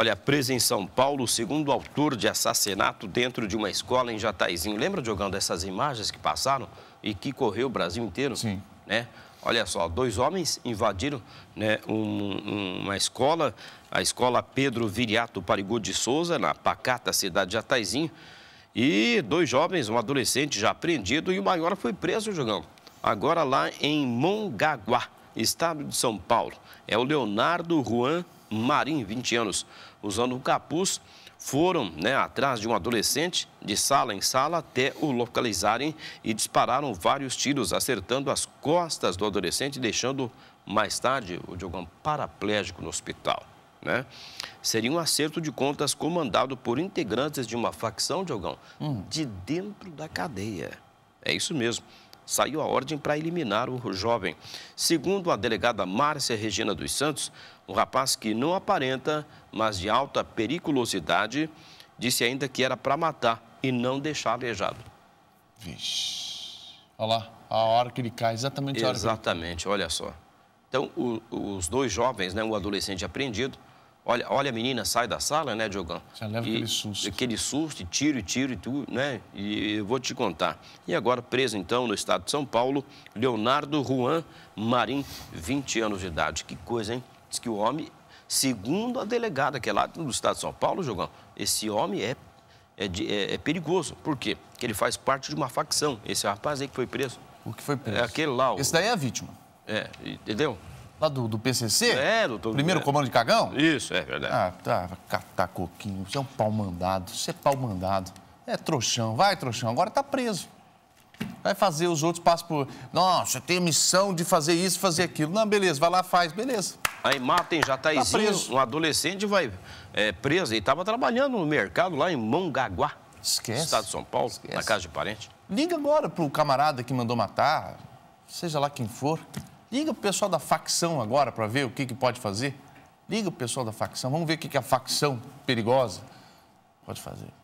Olha, presa em São Paulo, segundo autor de assassinato dentro de uma escola em Jataizinho. Lembra, Diogão, dessas imagens que passaram e que correu o Brasil inteiro? Sim. Né? Olha só, dois homens invadiram né, um, uma escola, a escola Pedro Viriato Parigu de Souza, na pacata cidade de Jataizinho. E dois jovens, um adolescente já apreendido e o maior foi preso, Diogão. Agora lá em Mongaguá, estado de São Paulo. É o Leonardo Juan Marim, 20 anos, usando um capuz, foram né, atrás de um adolescente de sala em sala até o localizarem e dispararam vários tiros, acertando as costas do adolescente, deixando mais tarde o Diogão paraplégico no hospital. Né? Seria um acerto de contas comandado por integrantes de uma facção, Diogão, hum. de dentro da cadeia. É isso mesmo saiu a ordem para eliminar o jovem. Segundo a delegada Márcia Regina dos Santos, o um rapaz que não aparenta, mas de alta periculosidade, disse ainda que era para matar e não deixar aleijado. Vixe. Olha lá, a hora que ele cai, exatamente a hora Exatamente, que ele... olha só. Então, o, os dois jovens, né, o adolescente apreendido, Olha, olha a menina, sai da sala, né, Diogão? Já leva e, aquele susto. Aquele susto, tiro, tiro e tudo, né? E eu vou te contar. E agora, preso então no estado de São Paulo, Leonardo Juan Marim, 20 anos de idade. Que coisa, hein? Diz que o homem, segundo a delegada que é lá do estado de São Paulo, Diogão, esse homem é, é, é, é perigoso. Por quê? Porque ele faz parte de uma facção. Esse rapaz aí que foi preso. O que foi preso? É aquele lá. O... Esse daí é a vítima. É, entendeu? Lá do, do PCC? É, doutor. Primeiro comando de cagão? Isso, é verdade. Ah, tá. Catar coquinho. Você é um pau mandado. Você é pau mandado. É trouxão. Vai, trouxão. Agora tá preso. Vai fazer os outros passos por. Nossa, eu tenho missão de fazer isso, fazer aquilo. Não, beleza, vai lá, faz, beleza. Aí matem Jataizinho, tá um adolescente vai é, preso. E estava trabalhando no mercado lá em Mongaguá. Esquece. Estado de São Paulo, Esquece. na casa de parente. Liga agora pro camarada que mandou matar, seja lá quem for. Liga o pessoal da facção agora para ver o que, que pode fazer. Liga o pessoal da facção, vamos ver o que, que a facção perigosa pode fazer.